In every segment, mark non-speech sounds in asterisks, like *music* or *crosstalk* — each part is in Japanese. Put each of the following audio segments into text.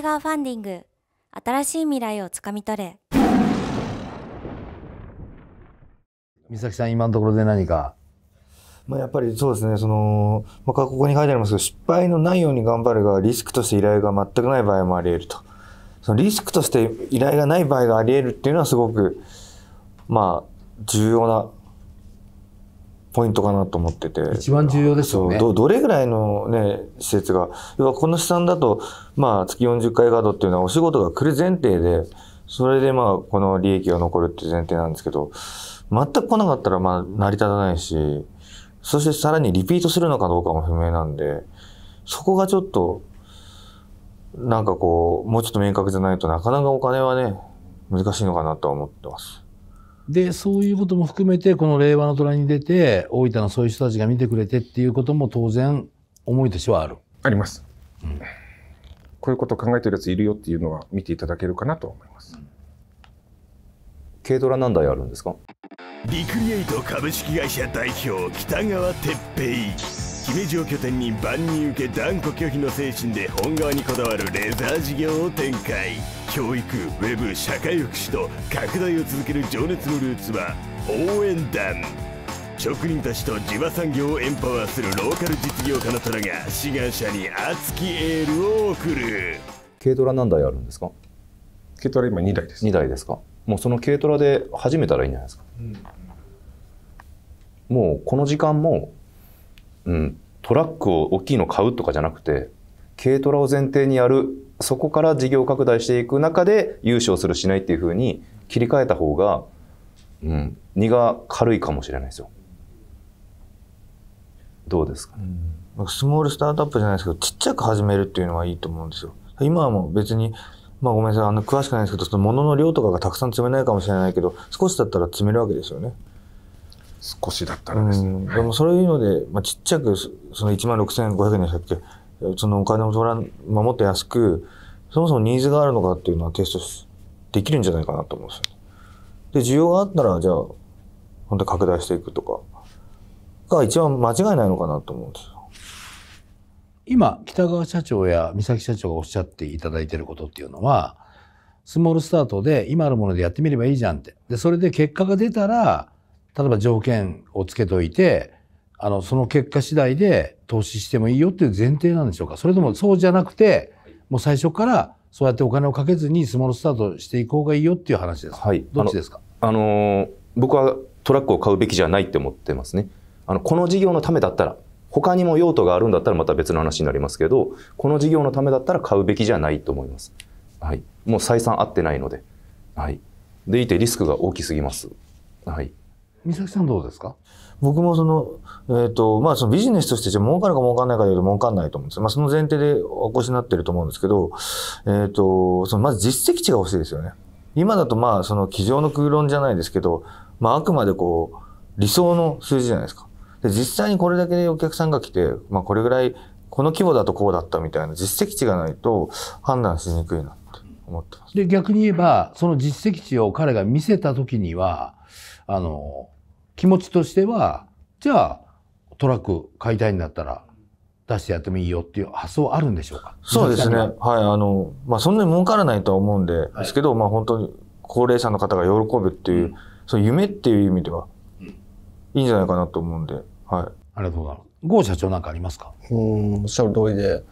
映画ファンディング新しい未来をつかみ取れ美咲さん今のところで何かまあ、やっぱりそうですね、その、まあ、ここに書いてありますけど、失敗のないように頑張るが、リスクとして依頼が全くない場合もあり得ると。そのリスクとして依頼がない場合があり得るっていうのはすごく、まあ、重要なポイントかなと思ってて。一番重要ですよね。どどれぐらいのね、施設が、要はこの試算だと、まあ月40回ガードっていうのはお仕事が来る前提で、それでまあこの利益が残るっていう前提なんですけど、全く来なかったらまあ成り立たないし、そしてさらにリピートするのかどうかも不明なんで、そこがちょっと、なんかこう、もうちょっと明確じゃないとなかなかお金はね、難しいのかなとは思ってます。で、そういうことも含めて、この令和の虎に出て、大分のそういう人たちが見てくれてっていうことも当然、思いとしてはある。あります。うん、こういうことを考えてるやついるよっていうのは見ていただけるかなと思います。軽、トラ何台あるんですかリクリエイト株式会社代表北川哲平姫路を拠点に万人受け断固拒否の精神で本側にこだわるレザー事業を展開教育ウェブ社会福祉と拡大を続ける情熱のルーツは応援団職人たちと地場産業をエンパワーするローカル実業家の虎が志願者に熱きエールを送る軽トラ何台あるんですか軽トラ今2台です2台ですかもうその軽トラで始めたらいいんじゃないですか、うん、もうこの時間もうん、トラックを大きいの買うとかじゃなくて軽トラを前提にやるそこから事業拡大していく中で融資をするしないっていうふうに切り替えた方が、うん、荷が軽いかもしれないですよ。どうですか、ね、うん、スモールスタートアップじゃないですけどちっちゃく始めるっていうのはいいと思うんですよ。今はもう別にまあごめんなさい、あの詳しくないですけど、その物の量とかがたくさん積めないかもしれないけど、少しだったら積めるわけですよね。少しだったらですね。うん、でもそういうので、まあ、ちっちゃく、その1万6500円でしたっけ、そのお金を取らん、まあ、もっと安く、そもそもニーズがあるのかっていうのはテストできるんじゃないかなと思うんですよ、ね。で、需要があったら、じゃあ、本当に拡大していくとか、が一番間違いないのかなと思うんですよ。今、北川社長や三崎社長がおっしゃっていただいてることっていうのは、スモールスタートで今あるものでやってみればいいじゃんって。で、それで結果が出たら、例えば条件をつけといて、あの、その結果次第で投資してもいいよっていう前提なんでしょうかそれともそうじゃなくて、もう最初からそうやってお金をかけずにスモールスタートしていこうがいいよっていう話ですかはい。どっちですかあの、僕はトラックを買うべきじゃないって思ってますね。あの、この事業のためだったら、他にも用途があるんだったらまた別の話になりますけど、この事業のためだったら買うべきじゃないと思います。はい。もう採算合ってないので。はい。でいてリスクが大きすぎます。はい。三崎さんどうですか僕もその、えっ、ー、と、まあそのビジネスとしてじゃ儲かるか儲かんないかで言うと儲かんないと思うんですまあその前提でお越しになってると思うんですけど、えっ、ー、と、そのまず実績値が欲しいですよね。今だとまあその机上の空論じゃないですけど、まああくまでこう、理想の数字じゃないですか。で、実際にこれだけでお客さんが来て、まあこれぐらい、この規模だとこうだったみたいな実績値がないと判断しにくいなって思ってます。で、逆に言えば、その実績値を彼が見せた時には、あの、気持ちとしてはじゃあトラック買いたいんだったら出してやってもいいよっていう発想あるんでしょうかそうですね。はい。あの、まあ、そんなに儲からないとは思うんで、はい、ですけど、まあ、本当に高齢者の方が喜ぶっていう、うん、そう夢っていう意味では、いいんじゃないかなと思うんで、はい。ありがとうございます。郷社長なんかありますかうん、おっしゃる通りで、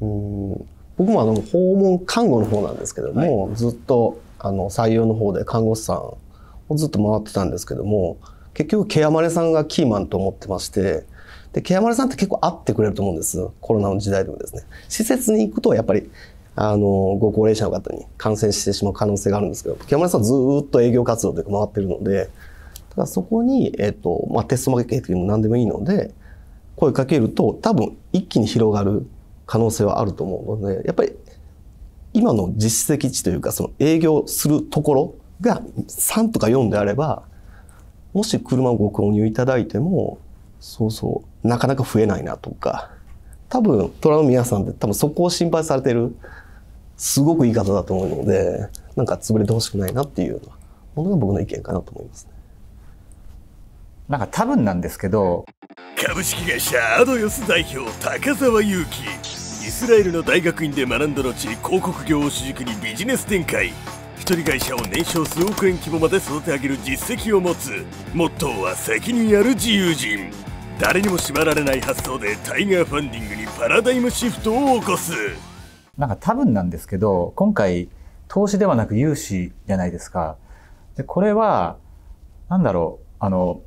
うん、僕もあの、訪問看護の方なんですけども、はい、ずっと、あの、採用の方で看護師さんをずっと回ってたんですけども、結局ケアマネさんがキーマンと思ってまして、で、ケアマネさんって結構会ってくれると思うんです。コロナの時代でもですね。施設に行くとやっぱり、あの、ご高齢者の方に感染してしまう可能性があるんですけど、ケアマネさんずっと営業活動で回ってるので、だそこに、えっ、と、まあ、テストマーケティングも何でもいいので、声かけると多分一気に広がる可能性はあると思うので、やっぱり今の実績値というか、その営業するところが3とか4であれば、もし車をご購入いただいてもそうそうなかなか増えないなとか多分虎の皆さんって多分そこを心配されてるすごくいい方だと思うのでなんか潰れてほしくないなっていうものが僕の意見かなと思いますね。なんか多分なんですけど株式会社アドヨス代表高澤祐樹イスラエルの大学院で学んだ後広告業を主軸にビジネス展開1人会社を年商数億円規模まで育て上げる実績を持つモットーは責任ある自由人誰にも縛られない発想でタイガーファンディングにパラダイムシフトを起こすなんか多分なんですけど今回投資ではなく融資じゃないですかでこれは何だろうあの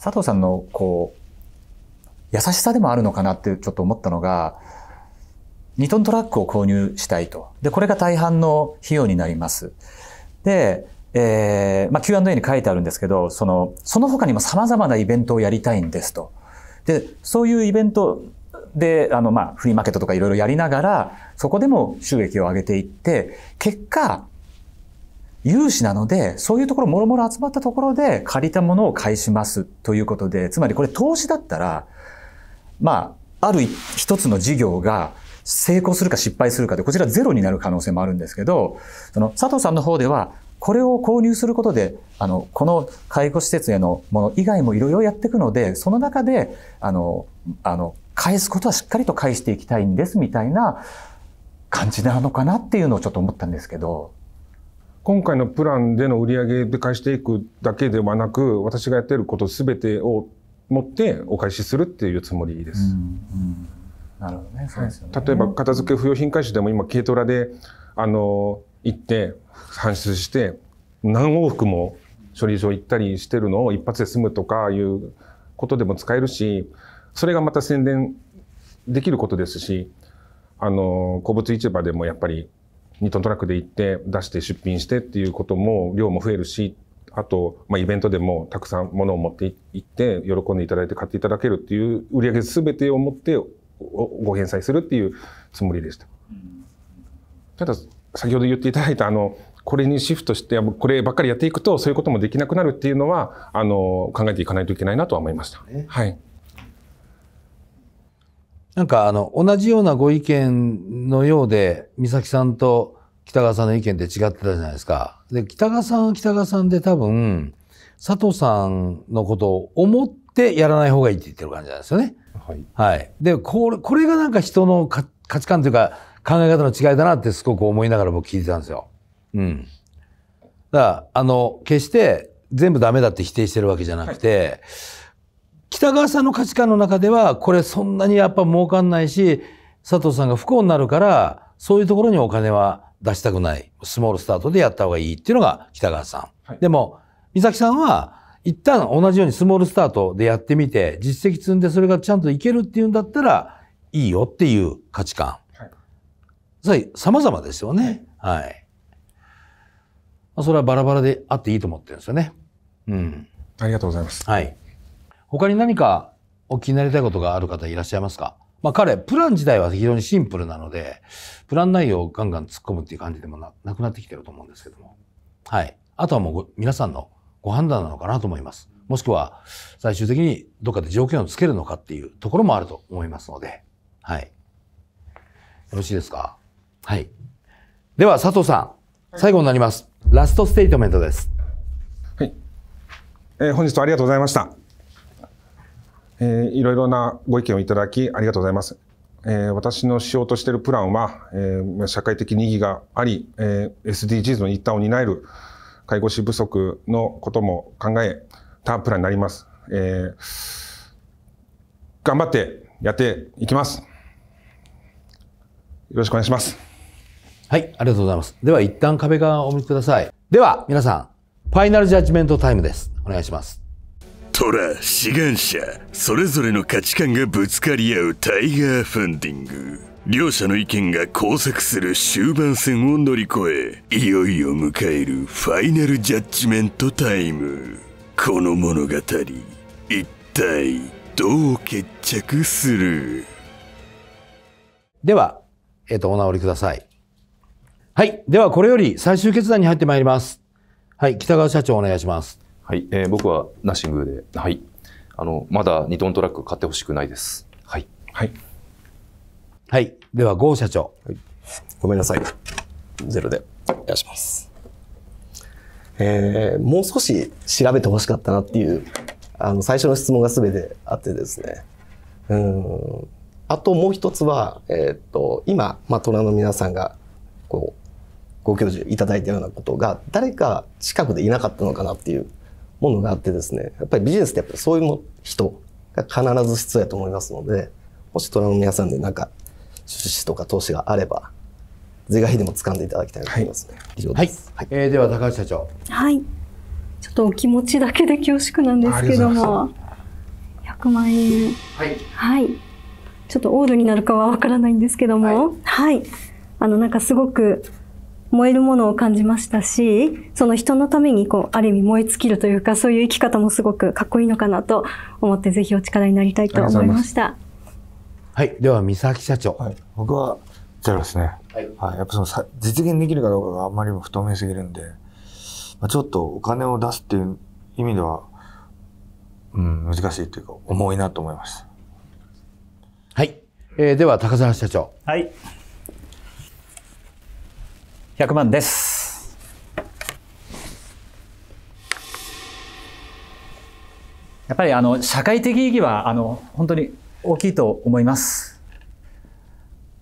佐藤さんのこう優しさでもあるのかなってちょっと思ったのが2トントラックを購入したいと。で、これが大半の費用になります。で、えー、まあ、Q&A に書いてあるんですけど、その、その他にも様々なイベントをやりたいんですと。で、そういうイベントで、あの、まあ、フリーマーケットとかいろいろやりながら、そこでも収益を上げていって、結果、融資なので、そういうところもろもろ集まったところで借りたものを返しますということで、つまりこれ投資だったら、まあ、ある一つの事業が成功するか失敗するかで、こちらゼロになる可能性もあるんですけど、その佐藤さんの方では、これを購入することで、あの、この介護施設へのもの以外もいろいろやっていくので、その中で、あの、あの、返すことはしっかりと返していきたいんですみたいな感じなのかなっていうのをちょっと思ったんですけど。今回のプランでの売り上げで返していくだけではなく、私がやってること全てを持ってお返しするっていうつもりです。うんうんなるほどね。そうですよね。例えば片付け不要品回収でも今軽トラであの行って搬出して何往復も処理場行ったりしてるのを一発で済むとかいうことでも使えるし、それがまた宣伝できることですし、あの古物市場でもやっぱり2トントラックで行って出して出品してっていうことも量も増えるしあと、まあ、イベントでもたくさん物を持って行って喜んでいただいて買っていただけるっていう売り上げ全てを持ってご返済するっていうつもりでした。ただ先ほど言っていただいたあのこれにシフトしてこればっかりやっていくとそういうこともできなくなるっていうのはあの考えていかないといけないなとは思いました。はいなんかあの同じようなご意見のようで美咲さんと北川さんの意見って違ってたじゃないですか。で北川さんは北川さんで多分佐藤さんのことを思ってやらない方がいいって言ってる感じなんですよね。はい。はい。で、これ、これがなんか人の価値観というか考え方の違いだなってすごく思いながら僕聞いてたんですよ。うん。だから、あの、決して全部ダメだって否定してるわけじゃなくて、はい、北川さんの価値観の中では、これそんなにやっぱ儲かんないし、佐藤さんが不幸になるから、そういうところにお金は出したくない。スモールスタートでやった方がいいっていうのが北川さん。はい、でも、三崎さんは、一旦同じようにスモールスタートでやってみて、実績積んでそれがちゃんといけるっていうんだったら、いいよっていう価値観。はい。様々ですよね。はい。まあ、それはバラバラであっていいと思ってるんですよね。うん。ありがとうございます。はい。他に何かお気になりたいことがある方いらっしゃいますかまあ彼、プラン自体は非常にシンプルなので、プラン内容をガンガン突っ込むっていう感じでもなくなってきてると思うんですけども。はい。あとはもう皆さんのご判断なのかなと思います。もしくは、最終的にどっかで条件をつけるのかっていうところもあると思いますので、はい。よろしいですかはい。では、佐藤さん、最後になります。ラストステートメントです。はい。えー、本日はありがとうございました。えー、いろいろなご意見をいただき、ありがとうございます。えー、私のしようとしているプランは、えー、社会的意義があり、えー、SDGs の一端を担える、介護士不足のことも考えたプランになります。えー、頑張ってやっていきます。よろしくお願いします。はい、ありがとうございます。では一旦壁側をお見せください。では皆さん、ファイナルジャッジメントタイムです。お願いします。トラ、志願者、それぞれの価値観がぶつかり合うタイガーファンディング。両者の意見が交錯する終盤戦を乗り越え、いよいよ迎えるファイナルジャッジメントタイム。この物語、一体どう決着するでは、えっ、ー、と、お直りください。はい。では、これより最終決断に入ってまいります。はい。北川社長、お願いします。はい。えー、僕はナッシングで、はい。あの、まだ2トントラック買ってほしくないです。はい。はい。はい。では、ー社長。はい、ごめんなさい。ゼロで。お願いします。えー、もう少し調べてほしかったなっていう、あの、最初の質問が全てあってですね。うん。あともう一つは、えー、っと、今、まあ、虎の皆さんが、こう、ご教授いただいたようなことが、誰か近くでいなかったのかなっていうものがあってですね、やっぱりビジネスってやっぱりそういう人が必ず必要やと思いますので、もし虎の皆さんでなんか出資とか投資があれば、是が非でも掴んでいただきたいと思いますね。はい、以上です。はい、えー、では高橋社長。はい。ちょっとお気持ちだけで恐縮なんですけども、百万円。はい。はい。ちょっとオールになるかはわからないんですけども、はい、はい。あの、なんかすごく、燃えるものを感じましたし、その人のためにこう、ある意味燃え尽きるというか、そういう生き方もすごくかっこいいのかなと思って、ぜひお力になりたいと思いました。はい、では三崎社長、はい、僕はゼロですね、はい、はい、やっぱその実現できるかどうかがあんまりも不透明すぎるんで、まあ、ちょっとお金を出すっていう意味では、うん、難しいというか重いなと思いましたはい、えー、では高澤社長はい100万ですやっぱりあの社会的意義はあの本当に大きいと思います。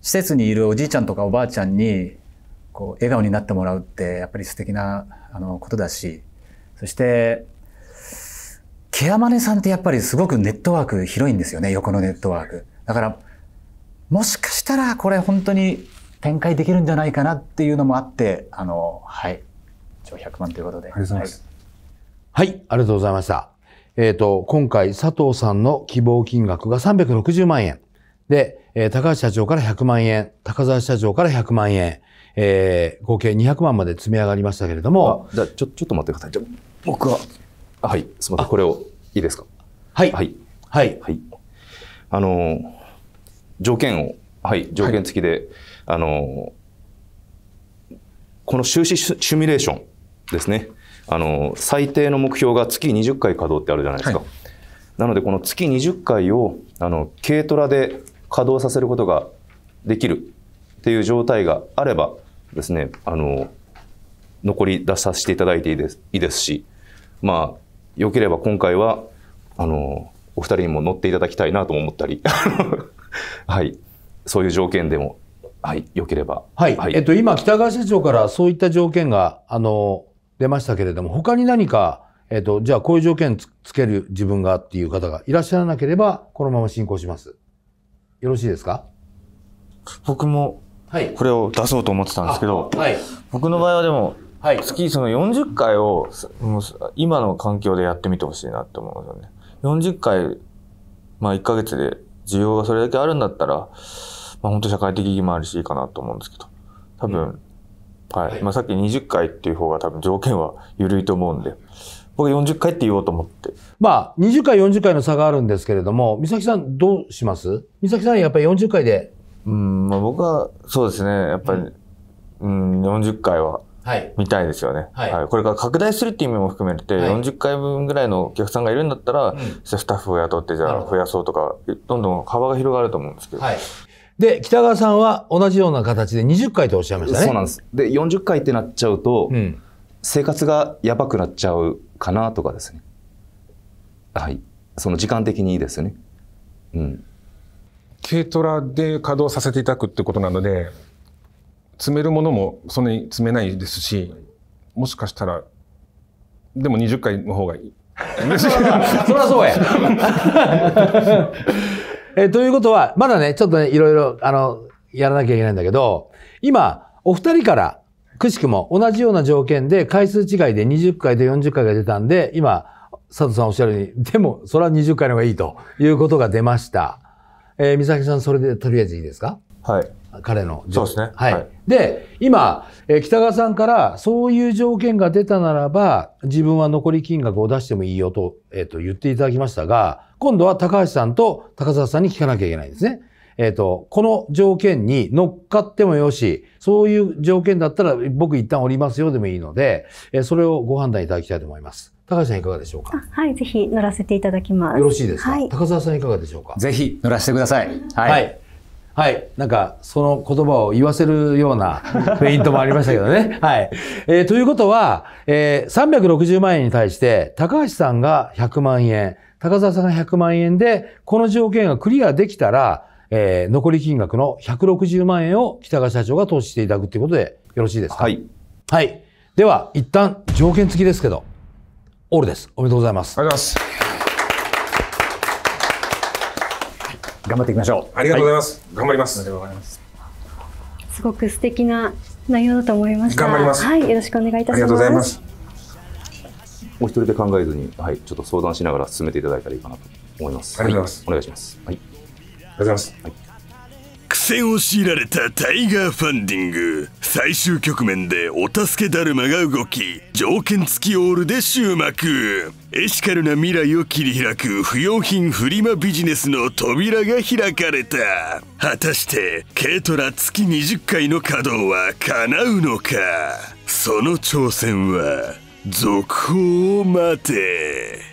施設にいるおじいちゃんとかおばあちゃんにこう笑顔になってもらうってやっぱり素敵なあのことだしそしてケアマネさんってやっぱりすごくネットワーク広いんですよね横のネットワークだからもしかしたらこれ本当に展開できるんじゃないかなっていうのもあってあのはい一応100万ということでありがとうございます、はい、はい、ありがとうございましたえっ、ー、と、今回佐藤さんの希望金額が360万円。で、えー、高橋社長から100万円、高沢社長から100万円、えー、合計200万まで積み上がりましたけれども。じゃあ、ちょ、ちょっと待ってください。じゃ僕は、はい、すみません。これを、いいですかはい。はい。はい。はい。あの、条件を、はい、条件付きで、はい、あの、この収支シミュレーションですね。あの最低の目標が月20回稼働ってあるじゃないですか、はい、なのでこの月20回をあの軽トラで稼働させることができるっていう状態があればですねあの残り出させていただいていいですいいですしまあよければ今回はあのお二人にも乗っていただきたいなと思ったり *laughs* はいそういう条件でもはいよければはい、はい、えっと今北川社長からそういった条件があの出ましたけれども、他に何か、えっ、ー、と、じゃあこういう条件つける自分がっていう方がいらっしゃらなければ、このまま進行します。よろしいですか僕も、はい。これを出そうと思ってたんですけど、はい、僕の場合はでも、はい、月その40回を今の環境でやってみてほしいなって思うんですよね。40回、まあ1ヶ月で需要がそれだけあるんだったら、まあ本当社会的意義もあるしいいかなと思うんですけど、多分、うんはい。まあ、さっき20回っていう方が多分条件は緩いと思うんで、僕40回って言おうと思って。まあ、20回、40回の差があるんですけれども、美咲さんどうします美咲さんやっぱり40回で。うん、まあ僕は、そうですね、やっぱり、うん、うん、40回は。はい。見たいですよね。はい、はい。これから拡大するっていう意味も含めて、はい、40回分ぐらいのお客さんがいるんだったら、スタッフを雇って、じゃあ増やそうとか、どんどん幅が広がると思うんですけど。はい。で、北川さんは同じような形で20回とおっしゃいましたね。そうなんです。で、40回ってなっちゃうと、うん、生活がやばくなっちゃうかなとかですね。はい。その時間的にいいですよね。うん。軽トラで稼働させていただくってことなので、詰めるものもそんなに詰めないですし、もしかしたら、でも20回の方がいい。*laughs* そりゃそうや。*laughs* えー、ということは、まだね、ちょっとね、いろいろ、あの、やらなきゃいけないんだけど、今、お二人から、くしくも同じような条件で回数違いで20回と40回が出たんで、今、佐藤さんおっしゃるように、でも、それは20回の方がいいということが出ました。えー、美咲さん、それでとりあえずいいですかはい。彼のそうですね。はい。はい、で、今、えー、北川さんからそういう条件が出たならば、自分は残り金額を出してもいいよと、えっ、ー、と、言っていただきましたが、今度は高橋さんと高澤さんに聞かなきゃいけないんですね。えっ、ー、と、この条件に乗っかってもよし、そういう条件だったら僕一旦降りますよでもいいので、えー、それをご判断いただきたいと思います。高橋さんいかがでしょうかはい、ぜひ乗らせていただきます。よろしいですか、はい、高澤さんいかがでしょうかぜひ乗らせてください。はい。はいはい。なんか、その言葉を言わせるようなフェイントもありましたけどね。はい。えー、ということは、えー、360万円に対して、高橋さんが100万円、高澤さんが100万円で、この条件がクリアできたら、えー、残り金額の160万円を北川社長が投資していただくということでよろしいですかはい。はい。では、一旦条件付きですけど、オールです。おめでとうございます。ありがとうございます。頑張っていきましょう。ありがとうございます。はい、頑張ります。すごく素敵な内容だと思います。頑張ります。はい、よろしくお願いいたします。ありがとうございます。お一人で考えずに、はい、ちょっと相談しながら進めていただいたらいいかなと思います。ありがとうございます。はい、お願いします。はい。ありがとうございます。はい。苦戦を強いられたタイガーファンディング最終局面でお助けだるまが動き条件付きオールで終幕エシカルな未来を切り開く不用品フリマビジネスの扉が開かれた果たして軽トラ月20回の稼働は叶うのかその挑戦は続報を待て